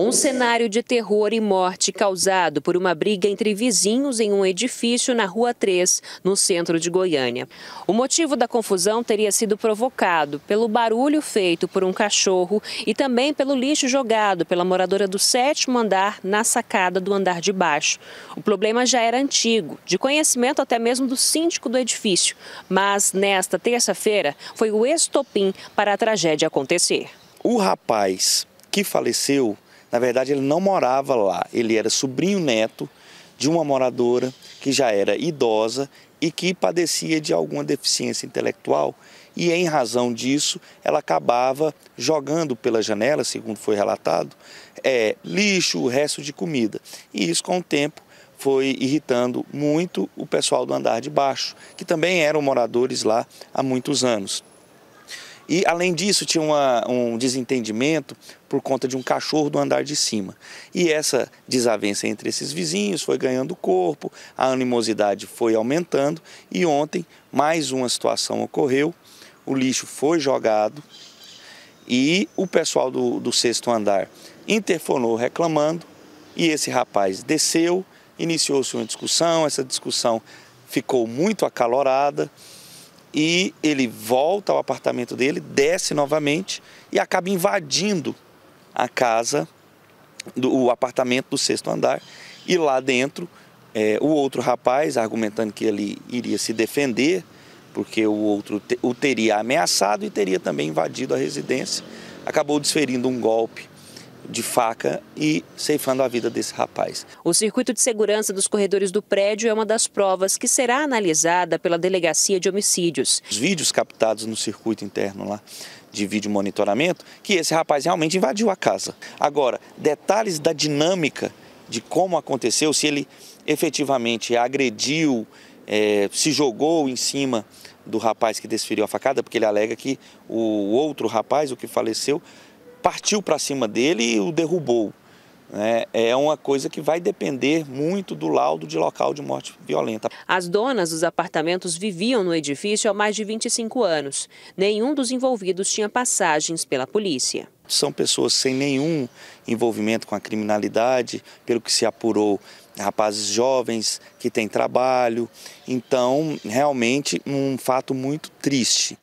Um cenário de terror e morte causado por uma briga entre vizinhos em um edifício na Rua 3, no centro de Goiânia. O motivo da confusão teria sido provocado pelo barulho feito por um cachorro e também pelo lixo jogado pela moradora do sétimo andar na sacada do andar de baixo. O problema já era antigo, de conhecimento até mesmo do síndico do edifício, mas nesta terça-feira foi o estopim para a tragédia acontecer. O rapaz que faleceu na verdade, ele não morava lá, ele era sobrinho neto de uma moradora que já era idosa e que padecia de alguma deficiência intelectual e em razão disso ela acabava jogando pela janela, segundo foi relatado, é, lixo, resto de comida. E isso com o tempo foi irritando muito o pessoal do andar de baixo, que também eram moradores lá há muitos anos. E além disso, tinha uma, um desentendimento por conta de um cachorro do andar de cima. E essa desavença entre esses vizinhos foi ganhando corpo, a animosidade foi aumentando e ontem mais uma situação ocorreu. O lixo foi jogado e o pessoal do, do sexto andar interfonou reclamando e esse rapaz desceu, iniciou-se uma discussão, essa discussão ficou muito acalorada e ele volta ao apartamento dele, desce novamente e acaba invadindo a casa, do, o apartamento do sexto andar. E lá dentro, é, o outro rapaz, argumentando que ele iria se defender, porque o outro te, o teria ameaçado e teria também invadido a residência, acabou desferindo um golpe de faca e ceifando a vida desse rapaz. O circuito de segurança dos corredores do prédio é uma das provas que será analisada pela Delegacia de Homicídios. Os vídeos captados no circuito interno lá de vídeo monitoramento, que esse rapaz realmente invadiu a casa. Agora, detalhes da dinâmica de como aconteceu, se ele efetivamente agrediu, é, se jogou em cima do rapaz que desferiu a facada, porque ele alega que o outro rapaz, o que faleceu, partiu para cima dele e o derrubou. Né? É uma coisa que vai depender muito do laudo de local de morte violenta. As donas dos apartamentos viviam no edifício há mais de 25 anos. Nenhum dos envolvidos tinha passagens pela polícia. São pessoas sem nenhum envolvimento com a criminalidade, pelo que se apurou, rapazes jovens que têm trabalho. Então, realmente, um fato muito triste.